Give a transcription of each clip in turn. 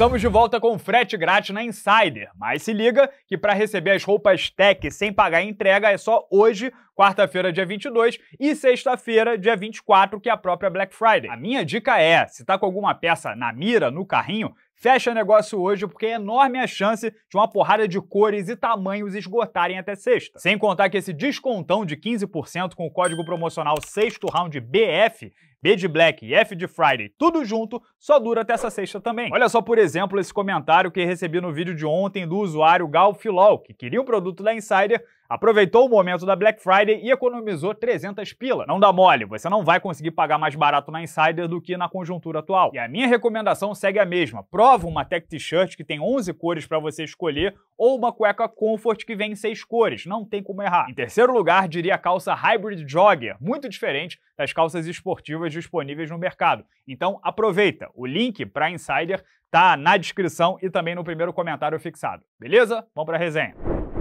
Estamos de volta com frete grátis na Insider, mas se liga que para receber as roupas tech sem pagar entrega é só hoje, quarta-feira, dia 22, e sexta-feira, dia 24, que é a própria Black Friday. A minha dica é, se tá com alguma peça na mira, no carrinho, Fecha negócio hoje porque é enorme a chance de uma porrada de cores e tamanhos esgotarem até sexta. Sem contar que esse descontão de 15% com o código promocional sexto round BF B de Black e F de Friday, tudo junto, só dura até essa sexta também. Olha só, por exemplo, esse comentário que recebi no vídeo de ontem do usuário Gal Filol, que queria um produto da Insider, Aproveitou o momento da Black Friday e economizou 300 pila. Não dá mole, você não vai conseguir pagar mais barato na Insider do que na conjuntura atual. E a minha recomendação segue a mesma. Prova uma Tech T-shirt que tem 11 cores para você escolher ou uma cueca Comfort que vem em 6 cores. Não tem como errar. Em terceiro lugar, diria a calça Hybrid Jogger, muito diferente das calças esportivas disponíveis no mercado. Então aproveita. O link para Insider tá na descrição e também no primeiro comentário fixado. Beleza? Vamos para a resenha.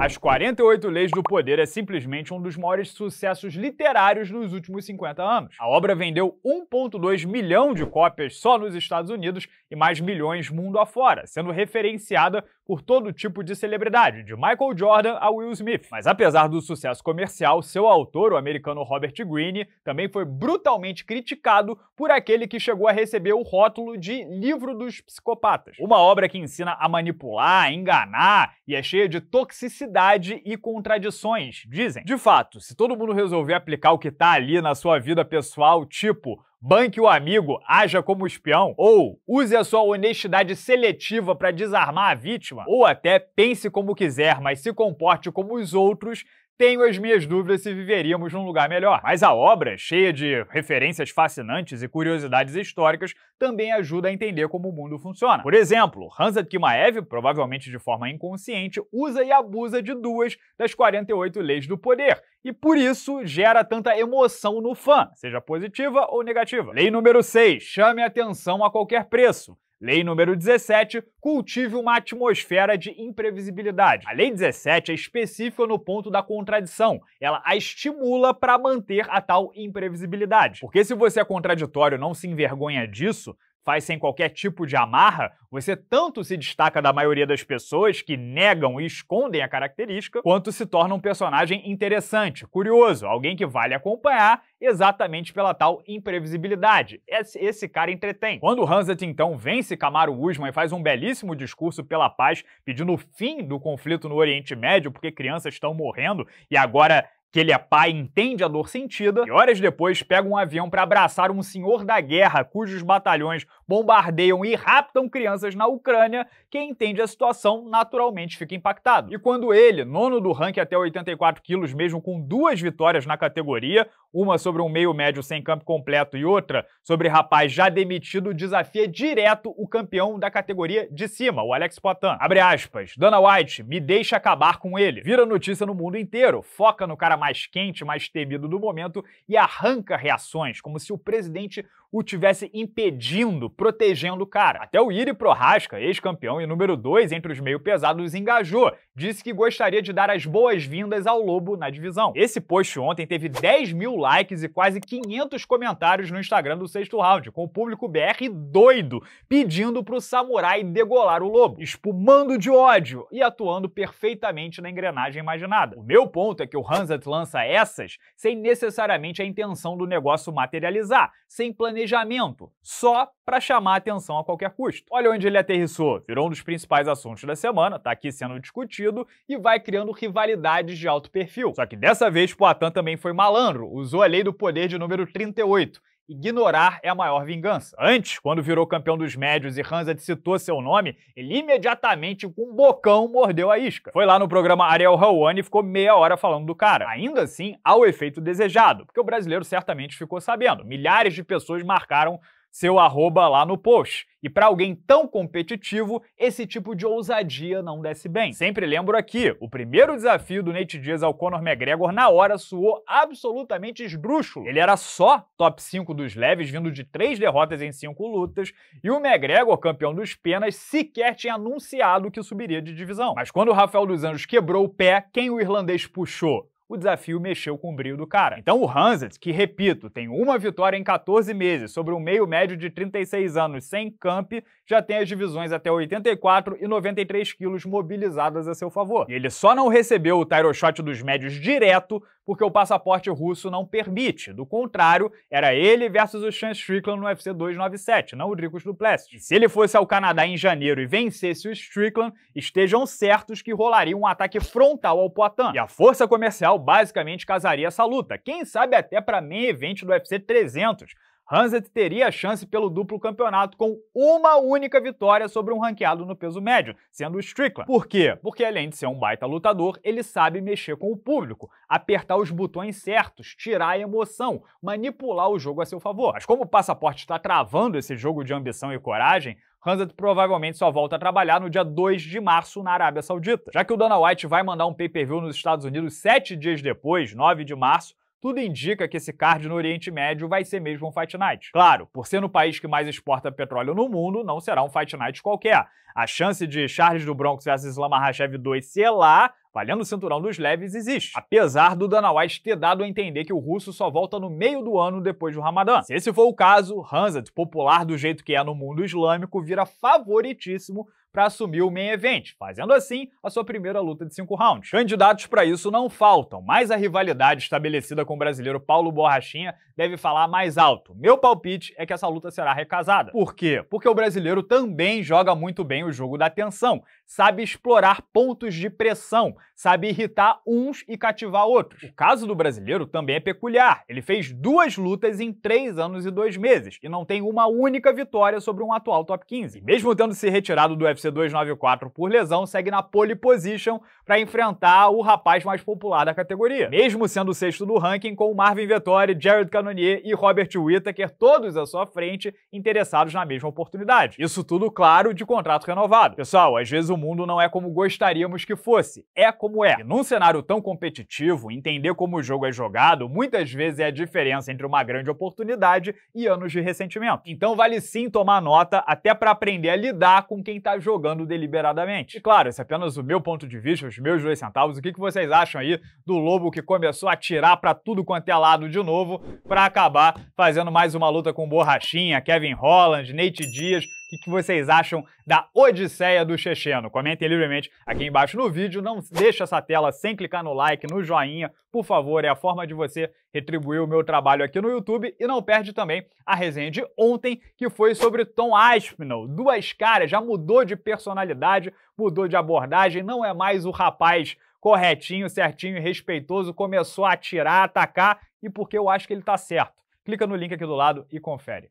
As 48 Leis do Poder é simplesmente um dos maiores sucessos literários nos últimos 50 anos. A obra vendeu 1,2 milhão de cópias só nos Estados Unidos e mais milhões mundo afora, sendo referenciada por todo tipo de celebridade, de Michael Jordan a Will Smith. Mas apesar do sucesso comercial, seu autor, o americano Robert Greene, também foi brutalmente criticado por aquele que chegou a receber o rótulo de Livro dos Psicopatas. Uma obra que ensina a manipular, a enganar e é cheia de toxicidade e contradições, dizem. De fato, se todo mundo resolver aplicar o que tá ali na sua vida pessoal, tipo banque o amigo, haja como espião, ou use a sua honestidade seletiva para desarmar a vítima, ou até pense como quiser, mas se comporte como os outros, tenho as minhas dúvidas se viveríamos num lugar melhor. Mas a obra, cheia de referências fascinantes e curiosidades históricas, também ajuda a entender como o mundo funciona. Por exemplo, Hansat Kimaev, provavelmente de forma inconsciente, usa e abusa de duas das 48 leis do poder, e por isso gera tanta emoção no fã, seja positiva ou negativa. Lei número 6: chame atenção a qualquer preço. Lei número 17 cultive uma atmosfera de imprevisibilidade. A Lei 17 é específica no ponto da contradição. Ela a estimula para manter a tal imprevisibilidade. Porque se você é contraditório e não se envergonha disso, faz sem qualquer tipo de amarra, você tanto se destaca da maioria das pessoas que negam e escondem a característica, quanto se torna um personagem interessante, curioso, alguém que vale acompanhar exatamente pela tal imprevisibilidade. Esse, esse cara entretém. Quando Hanset então vence Camaro Usman e faz um belíssimo discurso pela paz, pedindo o fim do conflito no Oriente Médio, porque crianças estão morrendo e agora que ele é pai, entende a dor sentida, e horas depois pega um avião para abraçar um senhor da guerra cujos batalhões bombardeiam e raptam crianças na Ucrânia, Quem entende a situação, naturalmente fica impactado. E quando ele, nono do ranking até 84 quilos, mesmo com duas vitórias na categoria, uma sobre um meio médio sem campo completo e outra sobre rapaz já demitido, desafia direto o campeão da categoria de cima, o Alex Potan. Abre aspas, Dana White, me deixa acabar com ele. Vira notícia no mundo inteiro, foca no cara mais quente, mais temido do momento e arranca reações, como se o presidente o tivesse impedindo, protegendo o cara. Até o Iri Prohaska, ex-campeão e número 2 entre os meio pesados, engajou. Disse que gostaria de dar as boas-vindas ao Lobo na divisão. Esse post ontem teve 10 mil likes e quase 500 comentários no Instagram do sexto round, com o público BR doido, pedindo pro samurai degolar o Lobo, espumando de ódio e atuando perfeitamente na engrenagem imaginada. O meu ponto é que o Hansat lança essas sem necessariamente a intenção do negócio materializar, sem planejamento planejamento, só para chamar atenção a qualquer custo. Olha onde ele aterrissou, virou um dos principais assuntos da semana, está aqui sendo discutido e vai criando rivalidades de alto perfil. Só que dessa vez Poitin também foi malandro, usou a lei do poder de número 38 Ignorar é a maior vingança. Antes, quando virou campeão dos médios e Hansa citou seu nome, ele imediatamente, com um bocão, mordeu a isca. Foi lá no programa Ariel Helwani e ficou meia hora falando do cara. Ainda assim, há o efeito desejado, porque o brasileiro certamente ficou sabendo. Milhares de pessoas marcaram seu arroba lá no post. E para alguém tão competitivo, esse tipo de ousadia não desce bem. Sempre lembro aqui, o primeiro desafio do Nate Diaz ao Conor McGregor na hora soou absolutamente esbrúxulo. Ele era só top 5 dos leves, vindo de três derrotas em cinco lutas, e o McGregor, campeão dos penas, sequer tinha anunciado que subiria de divisão. Mas quando o Rafael dos Anjos quebrou o pé, quem o irlandês puxou? o desafio mexeu com o brilho do cara. Então o Hansett, que repito, tem uma vitória em 14 meses sobre um meio médio de 36 anos sem camp, já tem as divisões até 84 e 93 quilos mobilizadas a seu favor. E ele só não recebeu o tiro shot dos médios direto porque o passaporte russo não permite. Do contrário, era ele versus o Sean Strickland no UFC 297, não o Dricos Duplessis. Se ele fosse ao Canadá em janeiro e vencesse o Strickland, estejam certos que rolaria um ataque frontal ao Poitin. E a força comercial basicamente casaria essa luta, quem sabe até para main event do UFC 300, Hanset teria a chance pelo duplo campeonato com uma única vitória sobre um ranqueado no peso médio, sendo o Strickland. Por quê? Porque além de ser um baita lutador, ele sabe mexer com o público, apertar os botões certos, tirar a emoção, manipular o jogo a seu favor. Mas como o passaporte está travando esse jogo de ambição e coragem, Hanzad provavelmente só volta a trabalhar no dia 2 de março na Arábia Saudita. Já que o Dana White vai mandar um pay-per-view nos Estados Unidos sete dias depois, 9 de março, tudo indica que esse card no Oriente Médio vai ser mesmo um Fight Night. Claro, por ser no país que mais exporta petróleo no mundo, não será um Fight Night qualquer. A chance de Charles do Bronx vs Islam Makhachev 2 ser lá valendo o cinturão dos leves, existe. Apesar do Dana White ter dado a entender que o russo só volta no meio do ano depois do Ramadã. Se esse for o caso, Hanzad, popular do jeito que é no mundo islâmico, vira favoritíssimo para assumir o main event, fazendo assim a sua primeira luta de cinco rounds. Candidatos para isso não faltam, mas a rivalidade estabelecida com o brasileiro Paulo Borrachinha deve falar mais alto. Meu palpite é que essa luta será recasada. Por quê? Porque o brasileiro também joga muito bem o jogo da tensão, sabe explorar pontos de pressão, sabe irritar uns e cativar outros. O caso do brasileiro também é peculiar. Ele fez duas lutas em três anos e dois meses e não tem uma única vitória sobre um atual top 15. E mesmo tendo se retirado do UFC c 294 por lesão, segue na pole position para enfrentar o rapaz mais popular da categoria. Mesmo sendo o sexto do ranking, com o Marvin Vettori, Jared Cannonier e Robert Whittaker, todos à sua frente, interessados na mesma oportunidade. Isso tudo, claro, de contrato renovado. Pessoal, às vezes o mundo não é como gostaríamos que fosse, é como é. E num cenário tão competitivo, entender como o jogo é jogado muitas vezes é a diferença entre uma grande oportunidade e anos de ressentimento. Então vale sim tomar nota até para aprender a lidar com quem tá jogando jogando deliberadamente. E claro, esse é apenas o meu ponto de vista, os meus dois centavos. O que, que vocês acham aí do Lobo que começou a tirar para tudo quanto é lado de novo para acabar fazendo mais uma luta com Borrachinha, Kevin Holland, Nate Dias o que, que vocês acham da Odisseia do Checheno? Comentem livremente aqui embaixo no vídeo. Não deixe essa tela sem clicar no like, no joinha, por favor. É a forma de você retribuir o meu trabalho aqui no YouTube. E não perde também a resenha de ontem, que foi sobre Tom Aspinall. Duas caras, já mudou de personalidade, mudou de abordagem, não é mais o rapaz corretinho, certinho e respeitoso, começou a atirar, atacar, e porque eu acho que ele está certo. Clica no link aqui do lado e confere.